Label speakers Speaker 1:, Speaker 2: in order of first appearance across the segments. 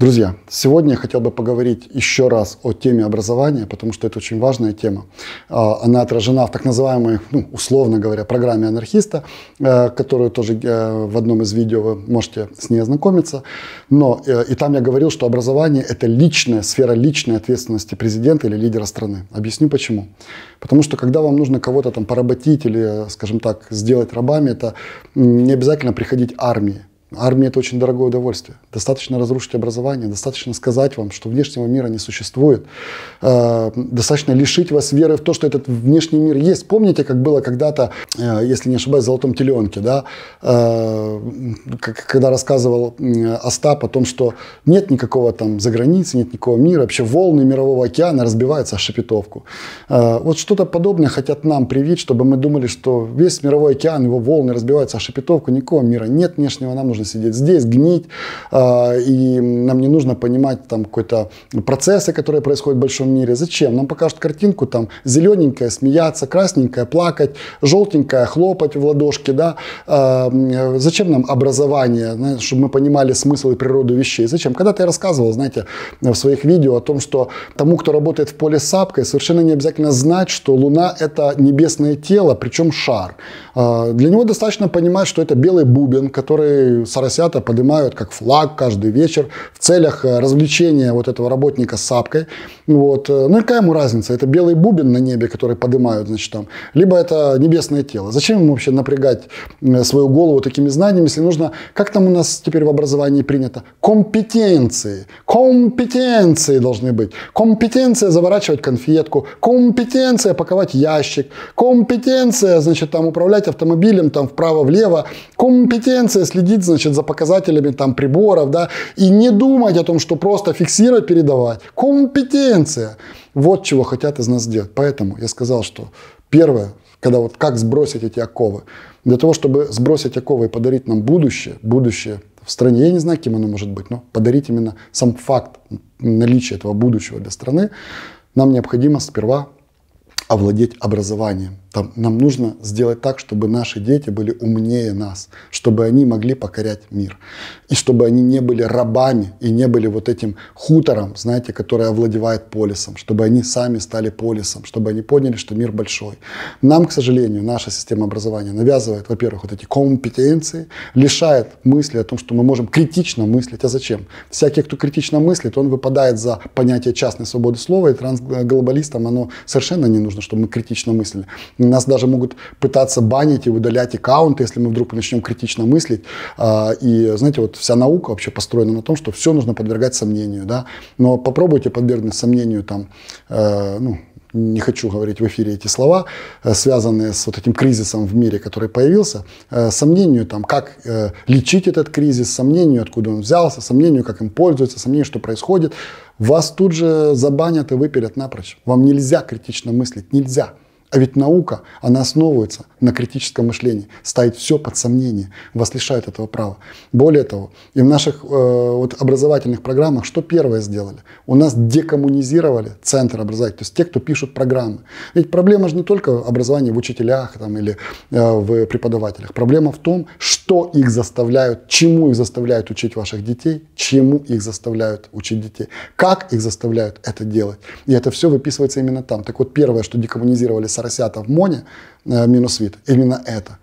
Speaker 1: Друзья, сегодня я хотел бы поговорить еще раз о теме образования, потому что это очень важная тема. А, она отражена в так называемой, ну, условно говоря, программе анархиста, э, которую тоже э, в одном из видео вы можете с ней ознакомиться. Но э, и там я говорил, что образование – это личная, сфера личной ответственности президента или лидера страны. Объясню почему. Потому что когда вам нужно кого-то там поработить или, скажем так, сделать рабами, это не обязательно приходить армии Армия – это очень дорогое удовольствие. Достаточно разрушить образование, достаточно сказать вам, что внешнего мира не существует. Э, достаточно лишить вас веры в то, что этот внешний мир есть. Помните, как было когда-то, э, если не ошибаюсь, в «Золотом теленке», да? Э, когда рассказывал Остап о том, что нет никакого там за границы, нет никакого мира, вообще волны Мирового океана разбиваются о шепетовку. Вот что-то подобное хотят нам привить, чтобы мы думали, что весь Мировой океан, его волны разбиваются о шепетовку, никакого мира нет внешнего, нам нужно нужно сидеть здесь, гнить, а, и нам не нужно понимать там какой-то процессы, которые происходят в большом мире. Зачем? Нам покажут картинку там зелененькая, смеяться, красненькая, плакать, желтенькая, хлопать в ладошки, да. А, зачем нам образование, чтобы мы понимали смысл и природу вещей? Зачем? Когда-то я рассказывал, знаете, в своих видео о том, что тому, кто работает в поле с сапкой, совершенно не обязательно знать, что Луна – это небесное тело, причем шар. А, для него достаточно понимать, что это белый бубен, который Соросята поднимают как флаг каждый вечер в целях э, развлечения вот этого работника с сапкой. Вот. Ну и какая ему разница? Это белый бубен на небе, который поднимают, значит, там. Либо это небесное тело. Зачем ему вообще напрягать э, свою голову такими знаниями, если нужно, как там у нас теперь в образовании принято, компетенции. Компетенции должны быть. Компетенция заворачивать конфетку, компетенция паковать ящик, компетенция, значит, там управлять автомобилем там вправо-влево, компетенция следить, значит, значит, за показателями там приборов, да, и не думать о том, что просто фиксировать, передавать. Компетенция. Вот чего хотят из нас сделать. Поэтому я сказал, что первое, когда вот как сбросить эти оковы. Для того, чтобы сбросить оковы и подарить нам будущее, будущее в стране, я не знаю, кем оно может быть, но подарить именно сам факт наличия этого будущего для страны, нам необходимо сперва овладеть образованием. Там, нам нужно сделать так, чтобы наши дети были умнее нас, чтобы они могли покорять мир. И чтобы они не были рабами и не были вот этим хутором, знаете, который овладевает полисом. Чтобы они сами стали полисом, чтобы они поняли, что мир большой. Нам, к сожалению, наша система образования навязывает, во-первых, вот эти компетенции, лишает мысли о том, что мы можем критично мыслить. А зачем? Всякий, кто критично мыслит, он выпадает за понятие частной свободы слова, и трансглобалистам оно совершенно не нужно, чтобы мы критично мыслили. Нас даже могут пытаться банить и удалять аккаунты, если мы вдруг начнем критично мыслить. А, и, знаете, вот вся наука вообще построена на том, что все нужно подвергать сомнению, да. Но попробуйте подвергнуть сомнению там, э, ну, не хочу говорить в эфире эти слова, э, связанные с вот этим кризисом в мире, который появился, э, сомнению там, как лечить этот кризис, сомнению, откуда он взялся, сомнению, как им пользуются, сомнению, что происходит, вас тут же забанят и выпилят напрочь. Вам нельзя критично мыслить, нельзя. А ведь наука, она основывается на критическом мышлении, ставить все под сомнение, вас лишает этого права. Более того, и в наших э, вот, образовательных программах что первое сделали? У нас декоммунизировали центр образования, то есть те, кто пишут программы. Ведь проблема же не только образование в учителях там, или э, в преподавателях. Проблема в том, что их заставляют, чему их заставляют учить ваших детей, чему их заставляют учить детей, как их заставляют это делать. И это все выписывается именно там. Так вот, первое, что декоммунизировали сами поросята в моне э, минус вид. Именно это.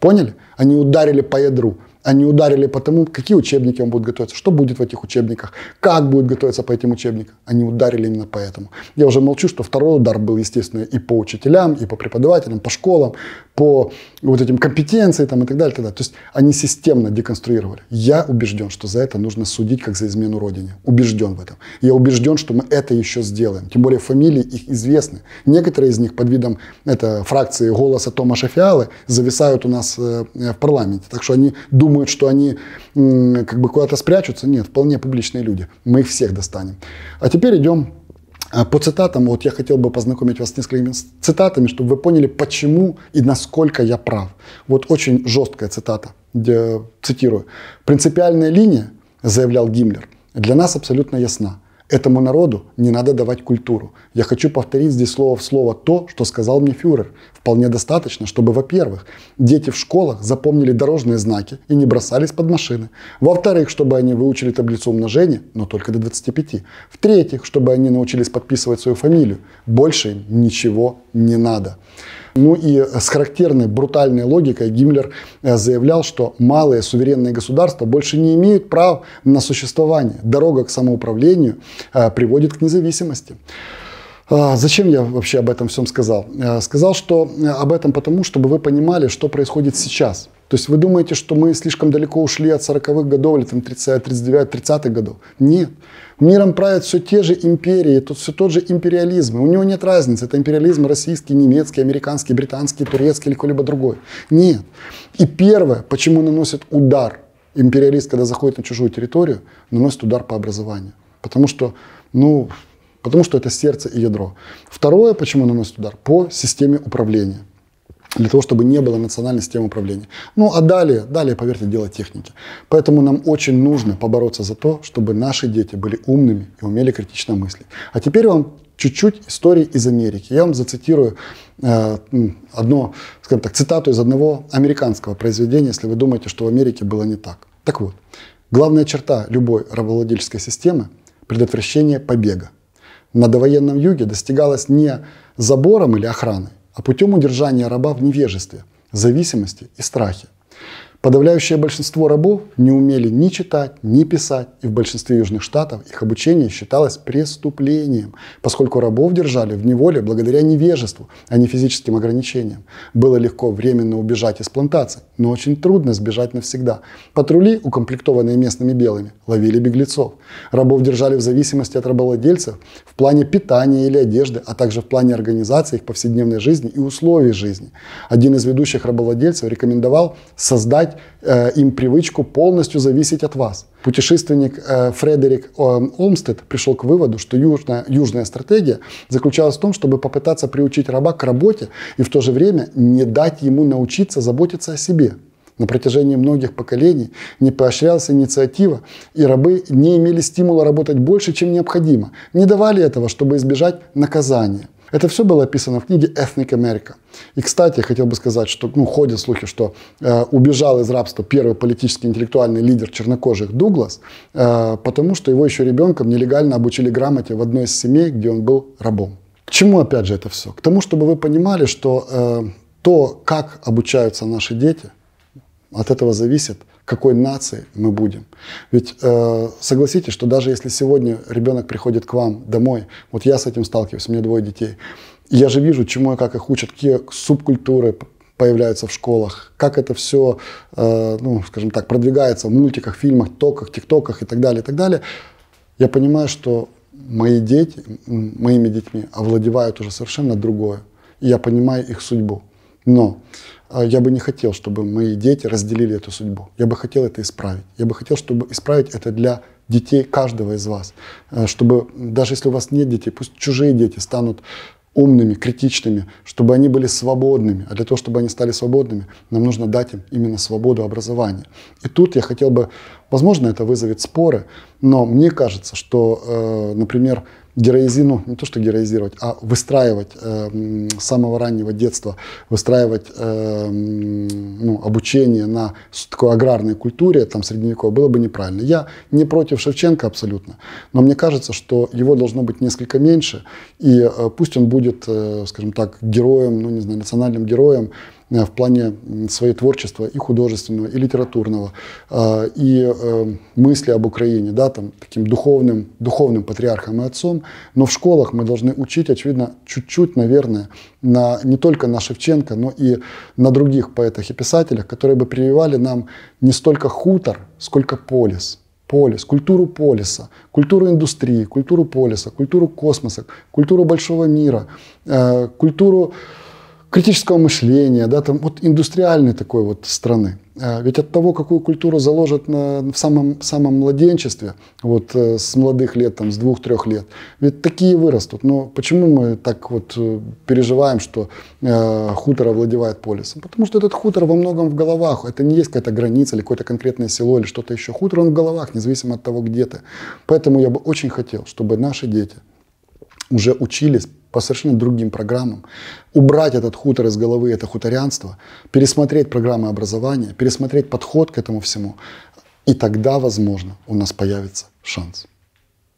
Speaker 1: Поняли? Они ударили по ядру они ударили по тому, какие учебники он будет готовиться, что будет в этих учебниках, как будет готовиться по этим учебникам. Они ударили именно поэтому. Я уже молчу, что второй удар был, естественно, и по учителям, и по преподавателям, по школам, по вот этим компетенциям там, и так далее, и так далее. То есть они системно деконструировали. Я убежден, что за это нужно судить как за измену Родине. Убежден в этом. Я убежден, что мы это еще сделаем. Тем более фамилии их известны. Некоторые из них под видом это, фракции голоса Томаша Фиалы зависают у нас э, в парламенте. Так что они думают думают, что они как бы куда-то спрячутся. Нет, вполне публичные люди. Мы их всех достанем. А теперь идем а, по цитатам. Вот я хотел бы познакомить вас с несколькими цитатами, чтобы вы поняли, почему и насколько я прав. Вот очень жесткая цитата. Где, цитирую. «Принципиальная линия, — заявлял Гиммлер, — для нас абсолютно ясна. Этому народу не надо давать культуру. Я хочу повторить здесь слово в слово то, что сказал мне фюрер вполне достаточно, чтобы, во-первых, дети в школах запомнили дорожные знаки и не бросались под машины. Во-вторых, чтобы они выучили таблицу умножения, но только до 25. В-третьих, чтобы они научились подписывать свою фамилию. Больше им ничего не надо. Ну и с характерной брутальной логикой Гиммлер э, заявлял, что малые суверенные государства больше не имеют прав на существование. Дорога к самоуправлению э, приводит к независимости. А, зачем я вообще об этом всем сказал? А, сказал, что э, об этом потому, чтобы вы понимали, что происходит сейчас. То есть вы думаете, что мы слишком далеко ушли от 40-х годов или там 39-30-х годов? Нет. Миром правят все те же империи, тут все тот же империализм. И у него нет разницы, это империализм российский, немецкий, американский, британский, турецкий или какой-либо другой. Нет. И первое, почему наносит удар империалист, когда заходит на чужую территорию, наносит удар по образованию. Потому что, ну, потому что это сердце и ядро. Второе, почему наносит удар? По системе управления для того, чтобы не было национальной системы управления. Ну, а далее, далее, поверьте, дело техники. Поэтому нам очень нужно побороться за то, чтобы наши дети были умными и умели критично мыслить. А теперь вам чуть-чуть истории из Америки. Я вам зацитирую э, одно, скажем так, цитату из одного американского произведения, если вы думаете, что в Америке было не так. Так вот, главная черта любой рабовладельческой системы – предотвращение побега на довоенном юге достигалось не забором или охраной, а путем удержания раба в невежестве, зависимости и страхе. Подавляющее большинство рабов не умели ни читать, ни писать, и в большинстве южных штатов их обучение считалось преступлением, поскольку рабов держали в неволе благодаря невежеству, а не физическим ограничениям. Было легко временно убежать из плантаций, но очень трудно сбежать навсегда. Патрули, укомплектованные местными белыми, ловили беглецов. Рабов держали в зависимости от рабовладельцев в плане питания или одежды, а также в плане организации их повседневной жизни и условий жизни. Один из ведущих рабовладельцев рекомендовал создать дать э, им привычку полностью зависеть от вас. Путешественник э, Фредерик э, Олмстед пришел к выводу, что южная, южная стратегия заключалась в том, чтобы попытаться приучить раба к работе и в то же время не дать ему научиться заботиться о себе. На протяжении многих поколений не поощрялась инициатива, и рабы не имели стимула работать больше, чем необходимо, не давали этого, чтобы избежать наказания. Это все было описано в книге «Ethnic America». И, кстати, я хотел бы сказать, что ну, ходят слухи, что э, убежал из рабства первый политический интеллектуальный лидер чернокожих Дуглас, э, потому что его еще ребенком нелегально обучили грамоте в одной из семей, где он был рабом. К чему, опять же, это все? К тому, чтобы вы понимали, что э, то, как обучаются наши дети, от этого зависит – какой нации мы будем. Ведь э, согласитесь, что даже если сегодня ребенок приходит к вам домой, вот я с этим сталкиваюсь, у меня двое детей, я же вижу, чему и как их учат, какие субкультуры появляются в школах, как это все, э, ну, скажем так, продвигается в мультиках, фильмах, токах, тиктоках и так далее, и так далее. Я понимаю, что мои дети, моими детьми овладевают уже совершенно другое. И я понимаю их судьбу. Но а я бы не хотел, чтобы мои дети разделили эту судьбу. Я бы хотел это исправить. Я бы хотел, чтобы исправить это для детей каждого из вас. Э, чтобы даже если у вас нет детей, пусть чужие дети станут умными, критичными, чтобы они были свободными. А для того, чтобы они стали свободными, нам нужно дать им именно свободу образования. И тут я хотел бы, возможно, это вызовет споры, но мне кажется, что, э, например, героизи, ну, не то, что героизировать, а выстраивать э, с самого раннего детства, выстраивать э, ну, обучение на такой аграрной культуре, там, средневековой, было бы неправильно. Я не против Шевченко абсолютно, но мне кажется, что его должно быть несколько меньше, и э, пусть он будет, э, скажем так, героем, ну, не знаю, национальным героем, Э, в плане своего творчества и художественного, и литературного, э, и э, мысли об Украине, да, там, таким духовным, духовным патриархом и отцом. Но в школах мы должны учить, очевидно, чуть-чуть, наверное, на, не только на Шевченко, но и на других поэтах и писателях, которые бы прививали нам не столько хутор, сколько полис – полис, культуру полиса, культуру индустрии, культуру полиса, культуру космоса, культуру большого мира, э, культуру критического мышления, да, там, вот индустриальной такой вот страны. А ведь от того, какую культуру заложат на, в самом, самом младенчестве, вот э, с молодых лет, там, с двух-трех лет, ведь такие вырастут. Но почему мы так вот э, переживаем, что э, хутор овладевает полисом? Потому что этот хутор во многом в головах. Это не есть какая-то граница или какое-то конкретное село или что-то еще. Хутор он в головах, независимо от того, где ты. Поэтому я бы очень хотел, чтобы наши дети уже учились по совершенно другим программам, убрать этот хутор из головы, это хуторянство, пересмотреть программы образования, пересмотреть подход к этому всему, и тогда, возможно, у нас появится шанс.